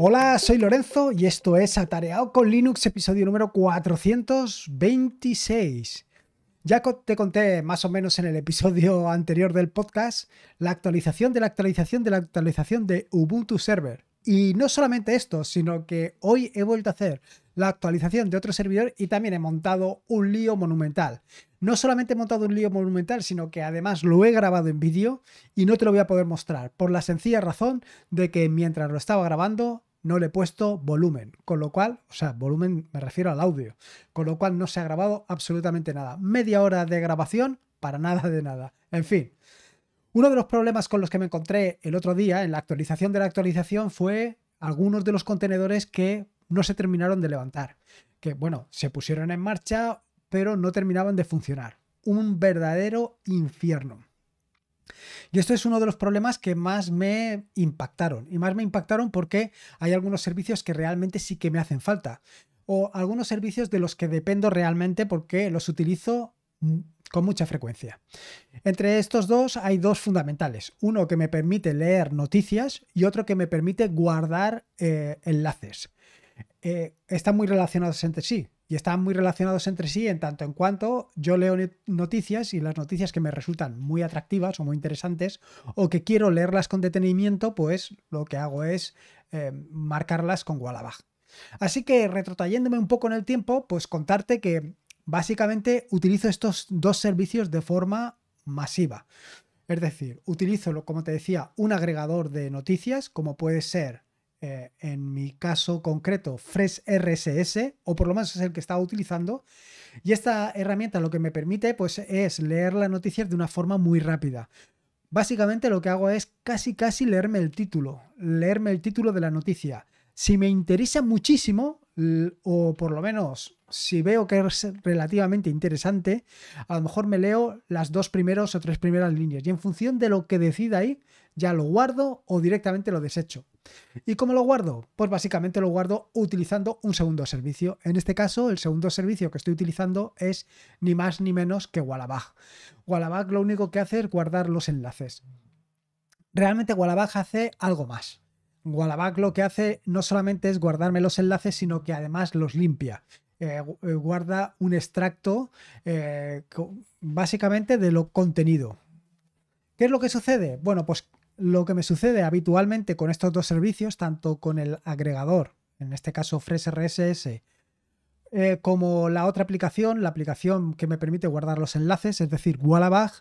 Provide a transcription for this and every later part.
Hola, soy Lorenzo y esto es Atareado con Linux, episodio número 426. Ya te conté más o menos en el episodio anterior del podcast la actualización de la actualización de la actualización de Ubuntu Server. Y no solamente esto, sino que hoy he vuelto a hacer la actualización de otro servidor y también he montado un lío monumental. No solamente he montado un lío monumental, sino que además lo he grabado en vídeo y no te lo voy a poder mostrar, por la sencilla razón de que mientras lo estaba grabando no le he puesto volumen, con lo cual, o sea, volumen me refiero al audio, con lo cual no se ha grabado absolutamente nada. Media hora de grabación para nada de nada. En fin, uno de los problemas con los que me encontré el otro día en la actualización de la actualización fue algunos de los contenedores que no se terminaron de levantar, que bueno, se pusieron en marcha, pero no terminaban de funcionar. Un verdadero infierno. Y esto es uno de los problemas que más me impactaron. Y más me impactaron porque hay algunos servicios que realmente sí que me hacen falta. O algunos servicios de los que dependo realmente porque los utilizo mm, con mucha frecuencia. Entre estos dos hay dos fundamentales. Uno que me permite leer noticias y otro que me permite guardar eh, enlaces. Eh, están muy relacionados entre sí y están muy relacionados entre sí en tanto en cuanto yo leo noticias y las noticias que me resultan muy atractivas o muy interesantes o que quiero leerlas con detenimiento, pues lo que hago es eh, marcarlas con Wallabag. Así que retrotrayéndome un poco en el tiempo, pues contarte que básicamente utilizo estos dos servicios de forma masiva. Es decir, utilizo, como te decía, un agregador de noticias, como puede ser eh, en mi caso concreto, Fresh RSS, o por lo menos es el que estaba utilizando. Y esta herramienta lo que me permite pues, es leer la noticia de una forma muy rápida. Básicamente lo que hago es casi casi leerme el título, leerme el título de la noticia. Si me interesa muchísimo, o por lo menos si veo que es relativamente interesante, a lo mejor me leo las dos primeros o tres primeras líneas y en función de lo que decida ahí, ya lo guardo o directamente lo desecho. ¿Y cómo lo guardo? Pues básicamente lo guardo utilizando un segundo servicio. En este caso, el segundo servicio que estoy utilizando es ni más ni menos que Wallabag. Wallabag lo único que hace es guardar los enlaces. Realmente Wallabag hace algo más. Wallabag lo que hace no solamente es guardarme los enlaces, sino que además los limpia. Eh, eh, guarda un extracto eh, básicamente de lo contenido. ¿Qué es lo que sucede? Bueno, pues lo que me sucede habitualmente con estos dos servicios, tanto con el agregador, en este caso FresRSS, eh, como la otra aplicación, la aplicación que me permite guardar los enlaces, es decir, Wallabag,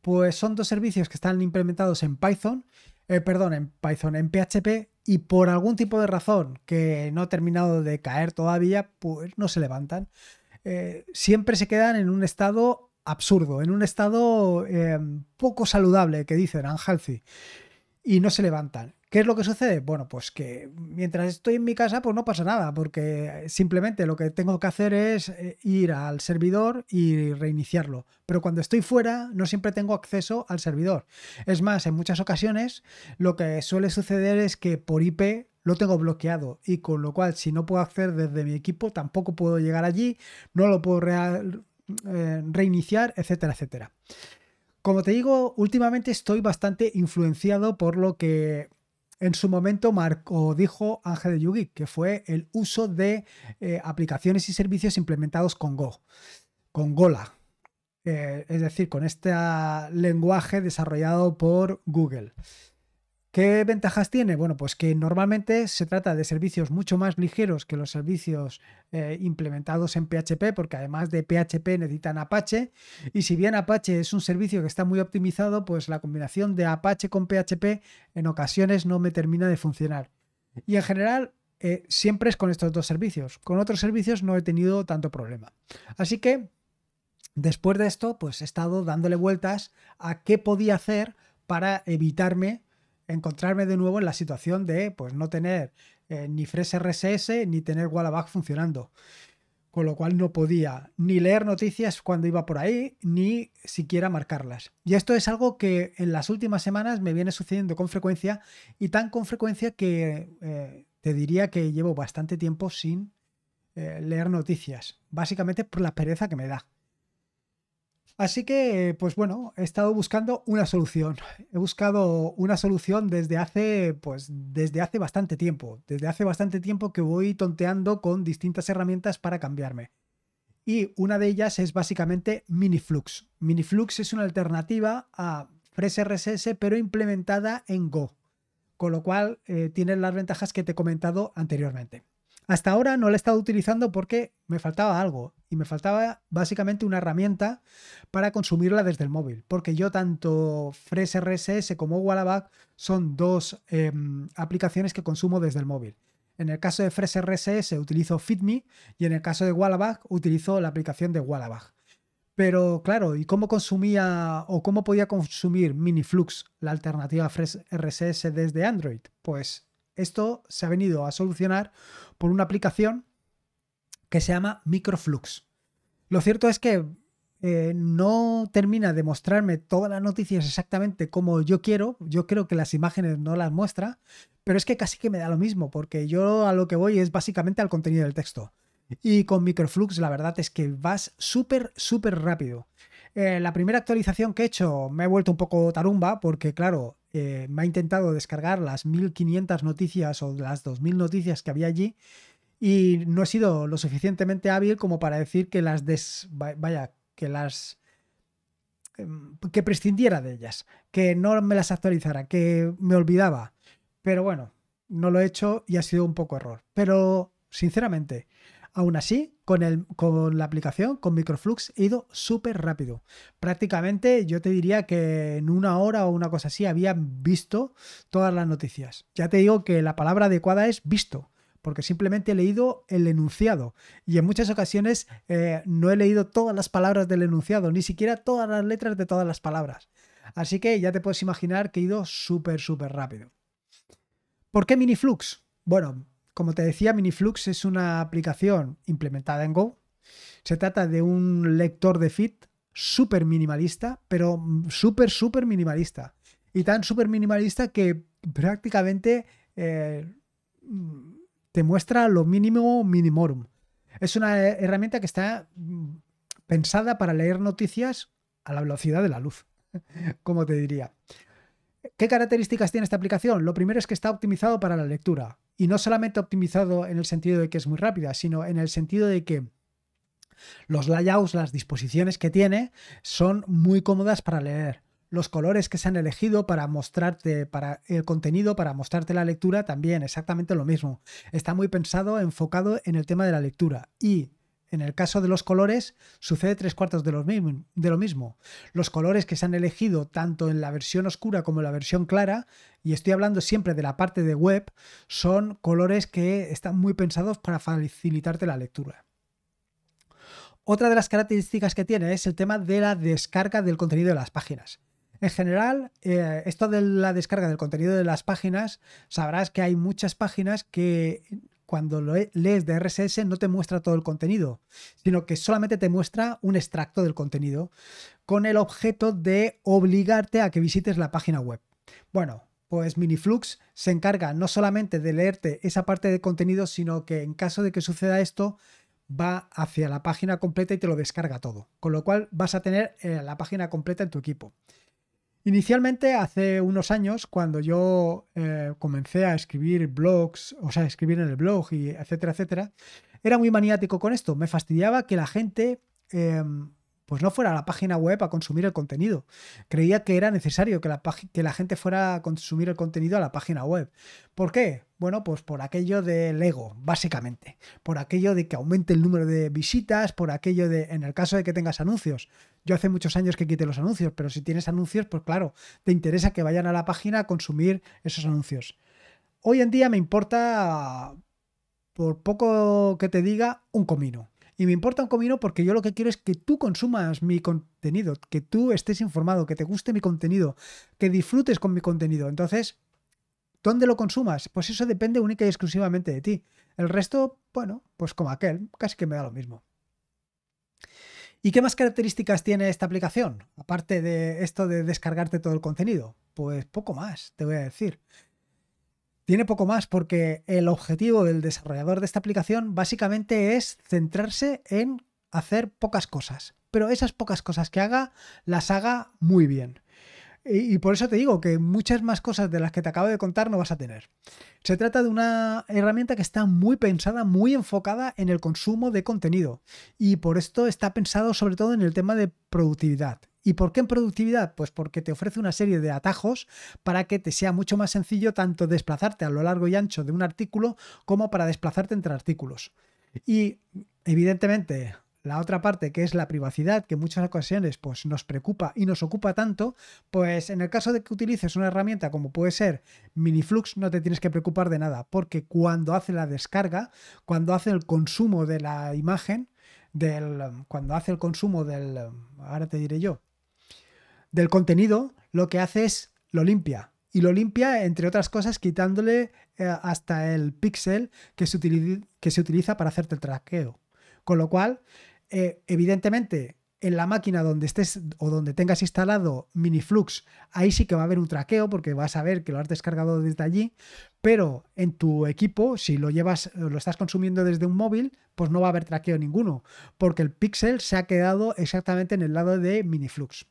pues son dos servicios que están implementados en Python, eh, perdón, en Python, en PHP, y por algún tipo de razón que no ha terminado de caer todavía, pues no se levantan. Eh, siempre se quedan en un estado absurdo, en un estado em, poco saludable, que dicen, unhealthy, y no se levantan. ¿Qué es lo que sucede? Bueno, pues que mientras estoy en mi casa, pues no pasa nada, porque simplemente lo que tengo que hacer es eh, ir al servidor y reiniciarlo. Pero cuando estoy fuera, no siempre tengo acceso al servidor. Es más, en muchas ocasiones lo que suele suceder es que por IP lo tengo bloqueado y con lo cual si no puedo acceder desde mi equipo tampoco puedo llegar allí, no lo puedo real, eh, reiniciar, etcétera, etcétera. Como te digo, últimamente estoy bastante influenciado por lo que en su momento marcó, dijo Ángel de Yugi, que fue el uso de eh, aplicaciones y servicios implementados con Go, con Gola. Eh, es decir, con este lenguaje desarrollado por Google. ¿Qué ventajas tiene? Bueno, pues que normalmente se trata de servicios mucho más ligeros que los servicios eh, implementados en PHP, porque además de PHP necesitan Apache, y si bien Apache es un servicio que está muy optimizado, pues la combinación de Apache con PHP en ocasiones no me termina de funcionar. Y en general eh, siempre es con estos dos servicios. Con otros servicios no he tenido tanto problema. Así que después de esto, pues he estado dándole vueltas a qué podía hacer para evitarme encontrarme de nuevo en la situación de pues no tener eh, ni Fresh RSS ni tener Wallabag funcionando. Con lo cual no podía ni leer noticias cuando iba por ahí, ni siquiera marcarlas. Y esto es algo que en las últimas semanas me viene sucediendo con frecuencia y tan con frecuencia que eh, te diría que llevo bastante tiempo sin eh, leer noticias. Básicamente por la pereza que me da. Así que, pues bueno, he estado buscando una solución. He buscado una solución desde hace, pues, desde hace bastante tiempo. Desde hace bastante tiempo que voy tonteando con distintas herramientas para cambiarme. Y una de ellas es básicamente Miniflux. Miniflux es una alternativa a FreshRSS, pero implementada en Go. Con lo cual, eh, tiene las ventajas que te he comentado anteriormente. Hasta ahora no la he estado utilizando porque me faltaba algo y me faltaba básicamente una herramienta para consumirla desde el móvil, porque yo tanto FreshRSS como Wallabag son dos em, aplicaciones que consumo desde el móvil. En el caso de FreshRSS utilizo FitMe y en el caso de Wallabag utilizo la aplicación de Wallaback. Pero claro, ¿y cómo consumía o cómo podía consumir Miniflux, la alternativa a Fresh desde Android? Pues esto se ha venido a solucionar por una aplicación que se llama Microflux. Lo cierto es que eh, no termina de mostrarme todas las noticias exactamente como yo quiero. Yo creo que las imágenes no las muestra, pero es que casi que me da lo mismo, porque yo a lo que voy es básicamente al contenido del texto. Y con Microflux la verdad es que vas súper, súper rápido. Eh, la primera actualización que he hecho me he vuelto un poco tarumba, porque claro, eh, me ha intentado descargar las 1500 noticias o las 2000 noticias que había allí y no he sido lo suficientemente hábil como para decir que las des... vaya, que las em, que prescindiera de ellas, que no me las actualizara, que me olvidaba. Pero bueno, no lo he hecho y ha sido un poco error. Pero sinceramente, Aún así, con, con la aplicación, con Microflux, he ido súper rápido. Prácticamente yo te diría que en una hora o una cosa así había visto todas las noticias. Ya te digo que la palabra adecuada es visto porque simplemente he leído el enunciado y en muchas ocasiones eh, no he leído todas las palabras del enunciado, ni siquiera todas las letras de todas las palabras. Así que ya te puedes imaginar que he ido súper, súper rápido. ¿Por qué Miniflux? Bueno, como te decía, Miniflux es una aplicación implementada en Go. Se trata de un lector de feed súper minimalista, pero súper, súper minimalista. Y tan súper minimalista que prácticamente eh, te muestra lo mínimo minimorum. Es una herramienta que está mm, pensada para leer noticias a la velocidad de la luz, como te diría. ¿Qué características tiene esta aplicación? Lo primero es que está optimizado para la lectura. Y no solamente optimizado en el sentido de que es muy rápida, sino en el sentido de que los layouts, las disposiciones que tiene, son muy cómodas para leer. Los colores que se han elegido para mostrarte, para el contenido, para mostrarte la lectura, también exactamente lo mismo. Está muy pensado, enfocado en el tema de la lectura. Y en el caso de los colores sucede tres cuartos de lo, mismo, Los colores que se han elegido tanto en la versión oscura como en la versión clara, y estoy hablando siempre de la parte de web, son colores que están muy pensados para facilitarte la lectura. Otra de las características que tiene es el tema de la descarga del contenido de las páginas. En general, eh, esto de la descarga del contenido de las páginas, sabrás que hay muchas páginas que cuando e-, lees de RSS no te muestra todo el contenido, sino que solamente te muestra un extracto del contenido con el objeto de obligarte a que visites la página web. Bueno, pues Miniflux se encarga no solamente de leerte esa parte de contenido, sino que en caso de que suceda esto, va hacia la página completa y te lo descarga todo. Con lo cual vas a tener eh, la página completa en tu equipo. Inicialmente, hace unos años, cuando yo eh, comencé a escribir blogs, o sea, escribir en el blog y etcétera, etcétera, era muy maniático con esto. Me fastidiaba que la gente em, pues no fuera a la página web a consumir el contenido. Creía que era necesario que la, que la gente fuera a consumir el contenido a la página web. ¿Por qué? Bueno, pues por aquello del ego, básicamente. Por aquello de que aumente el número de visitas, por aquello de, en el caso de que tengas anuncios, yo hace muchos años que quité los anuncios, pero si tienes anuncios, pues claro, te interesa que vayan a la página a consumir esos anuncios. Hoy en día me importa, por poco que te diga, un comino. Y me importa un comino porque yo lo que quiero es que tú consumas mi contenido, que tú estés informado, que te guste mi contenido, que disfrutes con mi contenido. Entonces, ¿dónde lo consumas? Pues eso depende única y exclusivamente de ti. El resto, bueno, pues como aquel, casi que me da lo mismo. ¿Y qué más características tiene esta aplicación? Aparte de esto de descargarte todo el contenido. Pues poco más, te voy a decir. Tiene poco más porque el objetivo del desarrollador de esta aplicación básicamente es centrarse en hacer pocas cosas. Pero esas pocas cosas que haga, las haga muy bien. Y, por eso te digo que muchas más cosas de las que te acabo de contar no vas a tener. Se trata de una herramienta que está muy pensada, muy enfocada en el consumo de contenido. Y por esto está pensado sobre todo en el tema de productividad. ¿Y por qué en productividad? Pues porque te ofrece una serie de atajos para que te sea mucho más sencillo tanto desplazarte a lo largo y ancho de un artículo como para desplazarte entre artículos. Y evidentemente la otra parte que es la privacidad, que en muchas ocasiones pues, nos preocupa y nos ocupa tanto, pues en el caso de que utilices una herramienta como puede ser Miniflux, no te tienes que preocupar de nada, porque cuando hace la descarga, cuando hace el consumo de la imagen, del, cuando hace el consumo del, ahora te diré yo, del contenido, lo que hace es lo limpia, y lo limpia, entre otras cosas, quitándole eh, hasta el píxel que, se utiliza para hacerte el traqueo. Con lo cual, eh, evidentemente, en la máquina donde estés o donde tengas instalado Miniflux, ahí sí que va a haber un traqueo porque vas a ver que lo has descargado desde allí, pero en tu equipo, si lo llevas, lo estás consumiendo desde un móvil, pues no va a haber traqueo ninguno, porque el Pixel se ha quedado exactamente en el lado de Miniflux.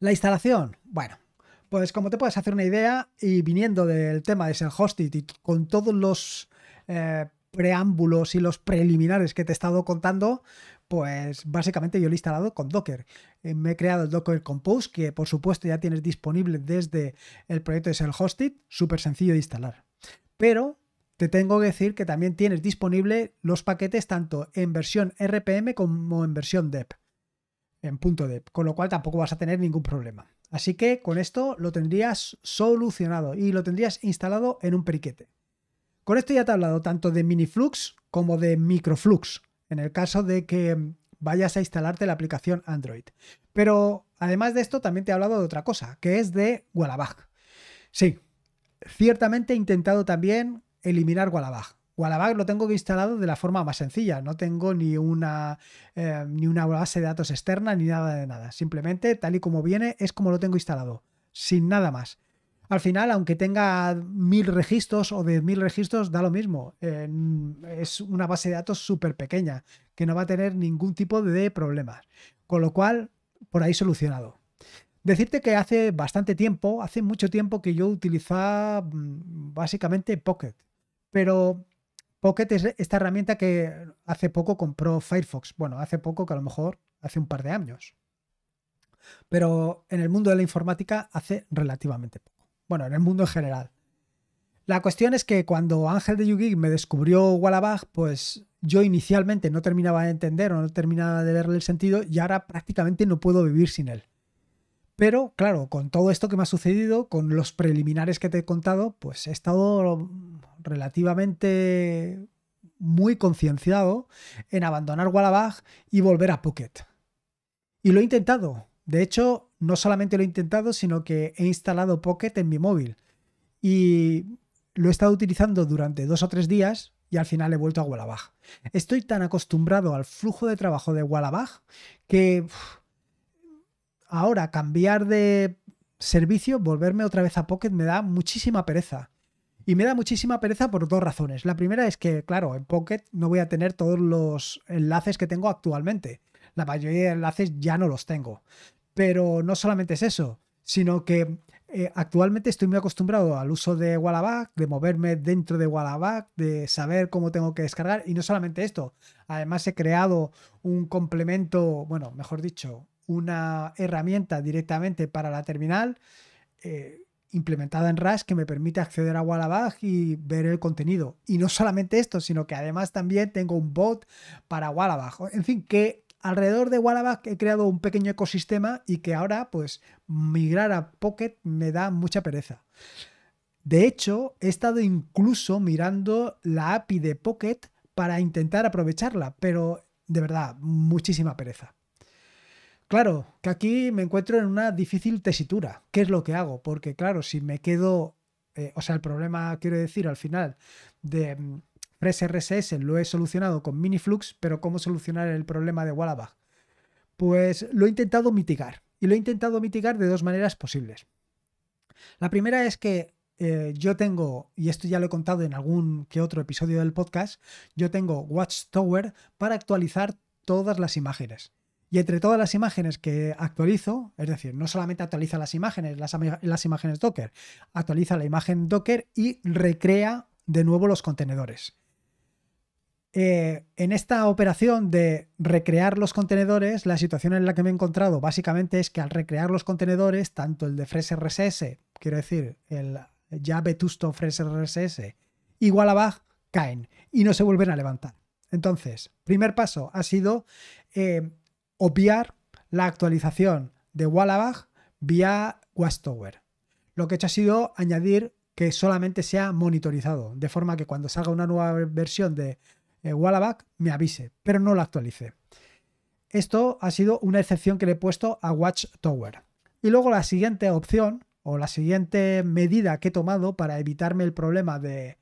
La instalación, bueno, pues como te puedes hacer una idea, y viniendo del tema de ser hosted y con todos los eh, preámbulos y los preliminares que te he estado contando, pues básicamente yo lo he instalado con Docker. Eh, me he creado el Docker Compose, que por supuesto ya tienes disponible desde el proyecto de Shell Hosted, súper sencillo de instalar. Pero te tengo que decir que también tienes disponible los paquetes tanto en versión RPM como en versión DEP, en punto .dep, con lo cual tampoco vas a tener ningún problema. Así que con esto lo tendrías solucionado y lo tendrías instalado en un periquete. Con esto ya te he hablado tanto de miniflux como de microflux, en el caso de que vayas a instalarte la aplicación Android. Pero además de esto, también te he hablado de otra cosa, que es de Wallabag. Sí, ciertamente he intentado también eliminar Wallabag. Wallabag lo tengo instalado de la forma más sencilla, no tengo ni una, eh, ni una base de datos externa ni nada de nada. Simplemente, tal y como viene, es como lo tengo instalado, sin nada más al final, aunque tenga mil registros o de mil registros, da lo mismo. es una base de datos súper pequeña que no va a tener ningún tipo de problemas. Con lo cual, por ahí solucionado. Decirte que hace bastante tiempo, hace mucho tiempo que yo utilizaba mm, básicamente Pocket, pero Pocket es esta herramienta que hace poco compró Firefox. Bueno, hace poco que a lo mejor hace un par de años. Pero en el mundo de la informática hace relativamente poco bueno, en el mundo en general. La cuestión es que cuando Ángel de Yugi me descubrió Wallabag, pues yo inicialmente no terminaba de entender o no terminaba de verle el sentido y ahora prácticamente no puedo vivir sin él. Pero claro, con todo esto que me ha sucedido, con los preliminares que te he contado, pues he estado relativamente muy concienciado en abandonar Wallabag y volver a Pocket. Y lo he intentado. De hecho, no solamente lo he intentado, sino que he instalado Pocket en mi móvil. Y lo he estado utilizando durante dos o tres días y al final he vuelto a Wallabag. Estoy tan acostumbrado al flujo de trabajo de Wallabag que ahora cambiar de servicio, volverme otra vez a Pocket me da muchísima pereza. Y me da muchísima pereza por dos razones. La primera es que, claro, en Pocket no voy a tener todos los enlaces que tengo actualmente. La mayoría de enlaces ya no los tengo. Pero no solamente es eso, sino que eh, actualmente estoy muy acostumbrado al uso de Wallabag, de moverme dentro de Wallaback, de saber cómo tengo que descargar. Y no solamente esto, además he creado un complemento, bueno, mejor dicho, una herramienta directamente para la terminal eh, implementada en RAS que me permite acceder a Wallabag y ver el contenido. Y no solamente esto, sino que además también tengo un bot para Wallabag, En fin, que alrededor de Wallaback he creado un pequeño ecosistema y que ahora pues migrar a Pocket me da mucha pereza. De hecho, he estado incluso mirando la API de Pocket para intentar aprovecharla, pero de verdad, muchísima pereza. Claro, que aquí me encuentro en una difícil tesitura. ¿Qué es lo que hago? Porque claro, si me quedo, eh, o sea, el problema, quiero decir, al final de mm, Press lo he solucionado con Miniflux, pero ¿cómo solucionar el problema de Wallabag? Pues lo he intentado mitigar. Y lo he intentado mitigar de dos maneras posibles. La primera es que eh, yo tengo, y esto ya lo he contado en algún que otro episodio del podcast, yo tengo Watchtower para actualizar todas las imágenes. Y entre todas las imágenes que actualizo, es decir, no solamente actualiza las imágenes, las imágenes Docker, actualiza la imagen Docker y recrea de nuevo los contenedores. Eh, en esta operación de recrear los contenedores, la situación en la que me he encontrado básicamente es que al recrear los contenedores, tanto el de FreshRSS quiero decir, el ya vetusto FreshRSS RSS, igual caen y no se vuelven a levantar. Entonces, primer paso ha sido eh, obviar la actualización de Wallabag vía Westover. Lo que he hecho ha sido añadir que solamente sea monitorizado, de forma que cuando salga una nueva versión de eh, Wallaback me avise, pero no lo actualice. Esto ha sido una excepción que le he puesto a Watchtower. Y luego la siguiente opción o la siguiente medida que he tomado para evitarme el problema de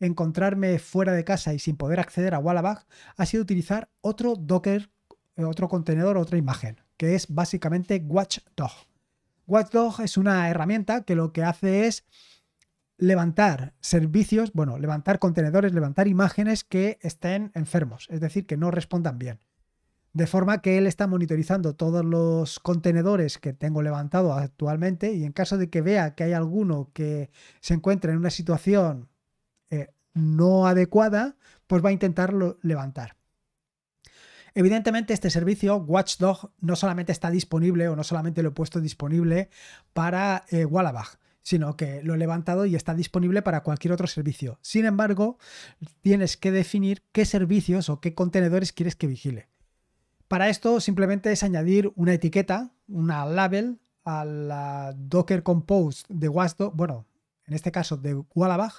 encontrarme fuera de casa y sin poder acceder a Wallaback ha sido utilizar otro Docker, eh, otro contenedor, otra imagen, que es básicamente Watchdog. Watchdog es una herramienta que lo que hace es levantar servicios, bueno, levantar contenedores, levantar imágenes que estén enfermos, es decir, que no respondan bien. De forma que él está monitorizando todos los contenedores que tengo levantado actualmente y en caso de que vea que hay alguno que se encuentra en una situación eh, no adecuada, pues va a intentarlo levantar. Evidentemente este servicio Watchdog no solamente está disponible o no solamente lo he puesto disponible para eh, Wallabag, sino que lo he levantado y está disponible para cualquier otro servicio. Sin embargo, tienes que definir qué servicios o qué contenedores quieres que vigile. Para esto simplemente es añadir una etiqueta, una label a la Docker Compose de Wasdo, bueno, en este caso de Wallabag,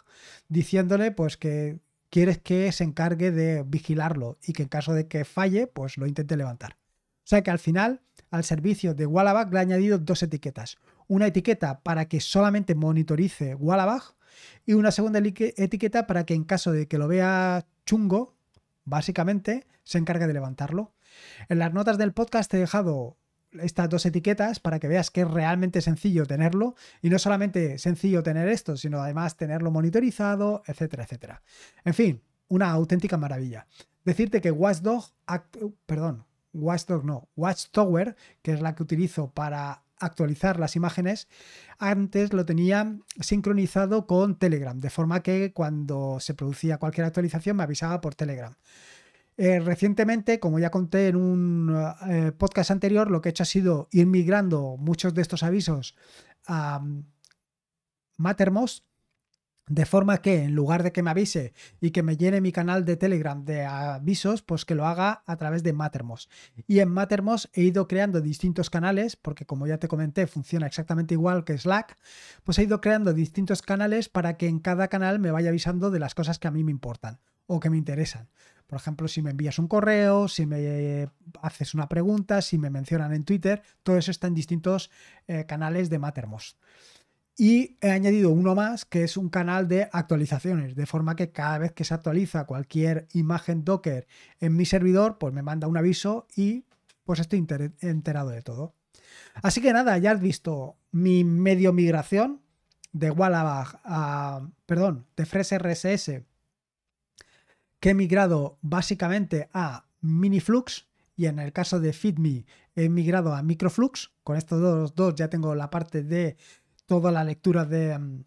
diciéndole pues que quieres que se encargue de vigilarlo y que en caso de que falle, pues lo intente levantar. O sea que al final, al servicio de Wallabag le he añadido dos etiquetas una etiqueta para que solamente monitorice Wallabag y una segunda etiqueta para que en caso de que lo vea chungo, básicamente se encargue de levantarlo. En las notas del podcast he dejado estas dos etiquetas para que veas que es realmente sencillo tenerlo y no solamente sencillo tener esto, sino además tenerlo monitorizado, etcétera, etcétera. En fin, una auténtica maravilla. Decirte que Watchdog, perdón, Watchdog no, Watchtower, que es la que utilizo para actualizar las imágenes, antes lo tenía sincronizado con Telegram, de forma que cuando se producía cualquier actualización me avisaba por Telegram. Eh, recientemente, como ya conté en un eh, podcast anterior, lo que he hecho ha sido ir migrando muchos de estos avisos a Mattermost, de forma que en lugar de que me avise y que me llene mi canal de Telegram de avisos, pues que lo haga a través de Mattermost. Y en Mattermost he ido creando distintos canales, porque como ya te comenté, funciona exactamente igual que Slack, pues he ido creando distintos canales para que en cada canal me vaya avisando de las cosas que a mí me importan o que me interesan. Por ejemplo, si me envías un correo, si me haces una pregunta, si me mencionan en Twitter, todo eso está en distintos eh, canales de Mattermost. Y he añadido uno más, que es un canal de actualizaciones, de forma que cada vez que se actualiza cualquier imagen Docker en mi servidor, pues me manda un aviso y pues estoy enterado de todo. Así que nada, ya has visto mi medio migración de Wallabag a, perdón, de Fresh que he migrado básicamente a Miniflux y en el caso de FeedMe he migrado a Microflux. Con estos dos, dos ya tengo la parte de toda la lectura de, mm,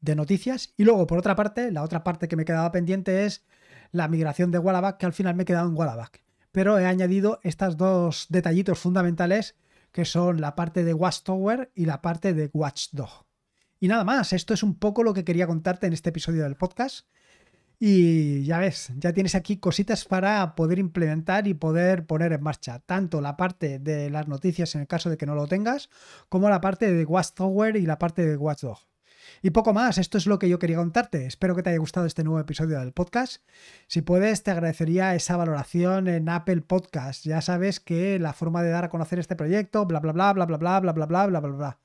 de noticias. Y luego, por otra parte, la otra parte que me quedaba pendiente es la migración de Wallaback, que al final me he quedado en Wallaback. Pero he añadido estos dos detallitos fundamentales que son la parte de Watchtower y la parte de Watchdog. Y nada más, esto es un poco lo que quería contarte en este episodio del podcast. Y ya ves, ya tienes aquí cositas para poder implementar y poder poner en marcha tanto la parte de las noticias en el caso de que no lo tengas, como la parte de Watchtower y la parte de Watchdog. Y poco más, esto es lo que yo quería contarte. Espero que te haya gustado este nuevo episodio del podcast. Si puedes, te agradecería esa valoración en Apple Podcast. Ya sabes que la forma de dar a conocer este proyecto, bla, bla, bla, bla, bla, bla, bla, bla, bla, bla, bla, bla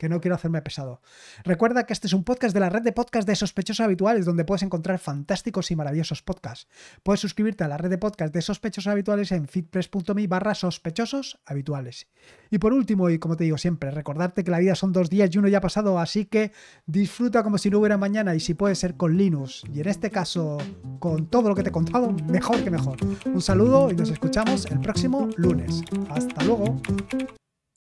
que no quiero hacerme pesado. Recuerda que este es un podcast de la red de podcasts de sospechosos habituales, donde puedes encontrar fantásticos y maravillosos podcasts. Puedes suscribirte a la red de podcasts de sospechosos habituales en fitpress.me barra sospechosos habituales. Y por último, y como te digo siempre, recordarte que la vida son dos días y uno ya ha pasado, así que disfruta como si no hubiera mañana y si puede ser con Linux, y en este caso con todo lo que te he contado, mejor que mejor. Un saludo y nos escuchamos el próximo lunes. Hasta luego.